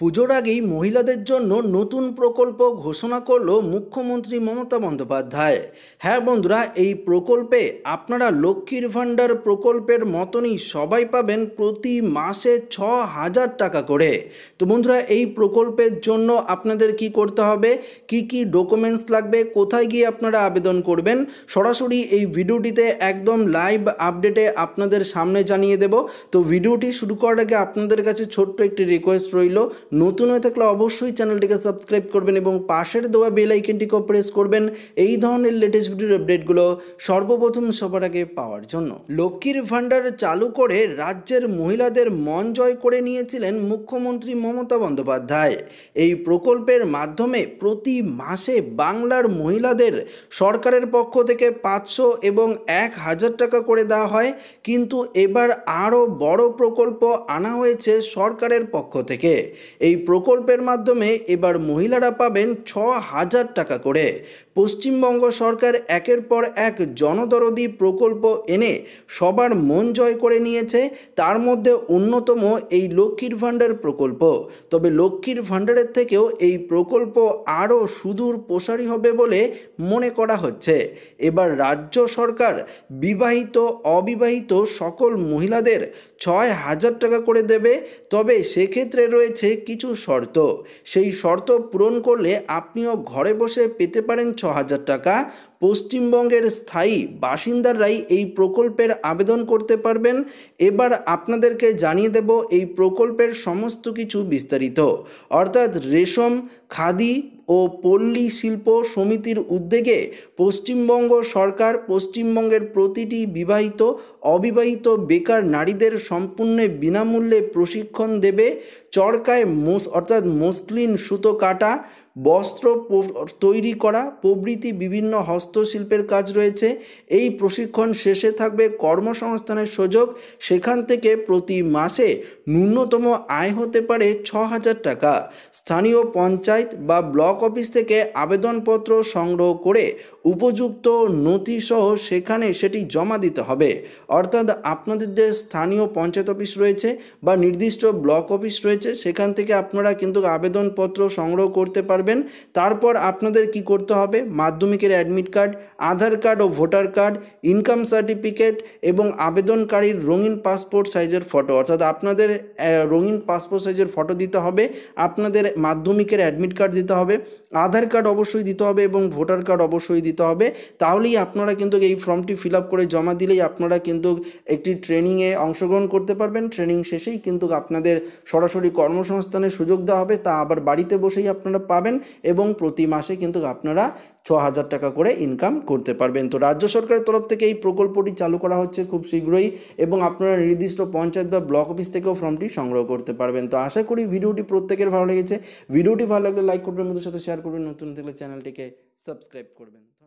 পুজোর আগেই মহিলাদের জন্য নতুন প্রকল্প ঘোষণা করল মুখ্যমন্ত্রী মমতা বন্দ্যোপাধ্যায় হ্যাঁ বন্ধুরা এই প্রকল্পে আপনারা লক্ষ্মীর ভাণ্ডার প্রকল্পের মতনই সবাই পাবেন প্রতি মাসে ছ হাজার টাকা করে তো বন্ধুরা এই প্রকল্পের জন্য আপনাদের কি করতে হবে কি কি ডকুমেন্টস লাগবে কোথায় গিয়ে আপনারা আবেদন করবেন সরাসরি এই ভিডিওটিতে একদম লাইভ আপডেটে আপনাদের সামনে জানিয়ে দেব তো ভিডিওটি শুরু করার আগে আপনাদের কাছে ছোট্ট একটি রিকোয়েস্ট রইল নতুন হয়ে থাকলে অবশ্যই চ্যানেলটিকে সাবস্ক্রাইব করবেন এবং পাশের দেওয়া বেল আইকনটিকেও প্রেস করবেন এই ধরনের লেটেস্ট ভিডিওর আপডেটগুলো সর্বপ্রথম সবার আগে পাওয়ার জন্য লক্ষ্মীর ভাণ্ডার চালু করে রাজ্যের মহিলাদের মন জয় করে নিয়েছিলেন মুখ্যমন্ত্রী মমতা বন্দ্যোপাধ্যায় এই প্রকল্পের মাধ্যমে প্রতি মাসে বাংলার মহিলাদের সরকারের পক্ষ থেকে পাঁচশো এবং এক হাজার টাকা করে দেওয়া হয় কিন্তু এবার আরও বড় প্রকল্প আনা হয়েছে সরকারের পক্ষ থেকে এই প্রকল্পের মাধ্যমে এবার মহিলারা পাবেন ছ হাজার টাকা করে পশ্চিমবঙ্গ সরকার একের পর এক জনদরদি প্রকল্প এনে সবার মন জয় করে নিয়েছে তার মধ্যে অন্যতম এই লক্ষ্মীর ভাণ্ডার প্রকল্প তবে লক্ষ্মীর ভাণ্ডারের থেকেও এই প্রকল্প আরও সুদূর প্রসারী হবে বলে মনে করা হচ্ছে এবার রাজ্য সরকার বিবাহিত অবিবাহিত সকল মহিলাদের ছয় হাজার টাকা করে দেবে তবে সেক্ষেত্রে রয়েছে কিছু শর্ত সেই শর্ত পূরণ করলে আপনিও ঘরে বসে পেতে পারেন ছ হাজার টাকা পশ্চিমবঙ্গের স্থায়ী বাসিন্দারাই এই প্রকল্পের আবেদন করতে পারবেন এবার আপনাদেরকে জানিয়ে দেব এই প্রকল্পের সমস্ত কিছু বিস্তারিত অর্থাৎ রেশম খাদি ও পল্লী শিল্প সমিতির উদ্যোগে পশ্চিমবঙ্গ সরকার পশ্চিমবঙ্গের প্রতিটি বিবাহিত অবিবাহিত বেকার নারীদের সম্পূর্ণ বিনামূল্যে প্রশিক্ষণ দেবে চরকায় মোস অর্থাৎ মসলিন সুতো কাটা বস্ত্র তৈরি করা প্রভৃতি বিভিন্ন হস্তশিল্পের কাজ রয়েছে এই প্রশিক্ষণ শেষে থাকবে কর্মসংস্থানের সুযোগ সেখান থেকে প্রতি মাসে ন্যূনতম আয় হতে পারে ছ হাজার টাকা স্থানীয় পঞ্চায়েত বা ব্লক অফিস থেকে আবেদনপত্র সংগ্রহ করে উপযুক্ত নথিসহ সেখানে সেটি জমা দিতে হবে অর্থাৎ আপনাদের যে স্থানীয় পঞ্চায়েত অফিস রয়েছে বা নির্দিষ্ট ব্লক অফিস রয়েছে সেখান থেকে আপনারা কিন্তু আবেদনপত্র সংগ্রহ করতে পারবেন পারবেন তারপর আপনাদের কি করতে হবে মাধ্যমিকের অ্যাডমিট কার্ড আধার কার্ড ও ভোটার কার্ড ইনকাম সার্টিফিকেট এবং আবেদনকারীর রঙিন পাসপোর্ট সাইজের ফটো অর্থাৎ আপনাদের রঙিন পাসপোর্ট সাইজের ফটো দিতে হবে আপনাদের মাধ্যমিকের অ্যাডমিট কার্ড দিতে হবে আধার কার্ড অবশ্যই দিতে হবে এবং ভোটার কার্ড অবশ্যই দিতে হবে তাহলেই আপনারা কিন্তু এই ফর্মটি ফিল আপ করে জমা দিলেই আপনারা কিন্তু একটি ট্রেনিংয়ে অংশগ্রহণ করতে পারবেন ট্রেনিং শেষেই কিন্তু আপনাদের সরাসরি কর্মসংস্থানের সুযোগ দেওয়া হবে তা আবার বাড়িতে বসেই আপনারা পাবেন এবং প্রতি মাসে কিন্তু আপনারা ছ হাজার টাকা করে ইনকাম করতে পারবেন তো রাজ্য সরকারের তরফ থেকে এই প্রকল্পটি চালু করা হচ্ছে খুব শীঘ্রই এবং আপনারা নির্দিষ্ট পঞ্চায়েত বা ব্লক অফিস থেকেও ফর্মটি সংগ্রহ করতে পারবেন তো আশা করি ভিডিওটি প্রত্যেকের ভালো লেগেছে ভিডিওটি ভালো লাগলে লাইক করবেন মধ্যে সাথে শেয়ার করবেন নতুন থাকলে চ্যানেলটিকে সাবস্ক্রাইব করবেন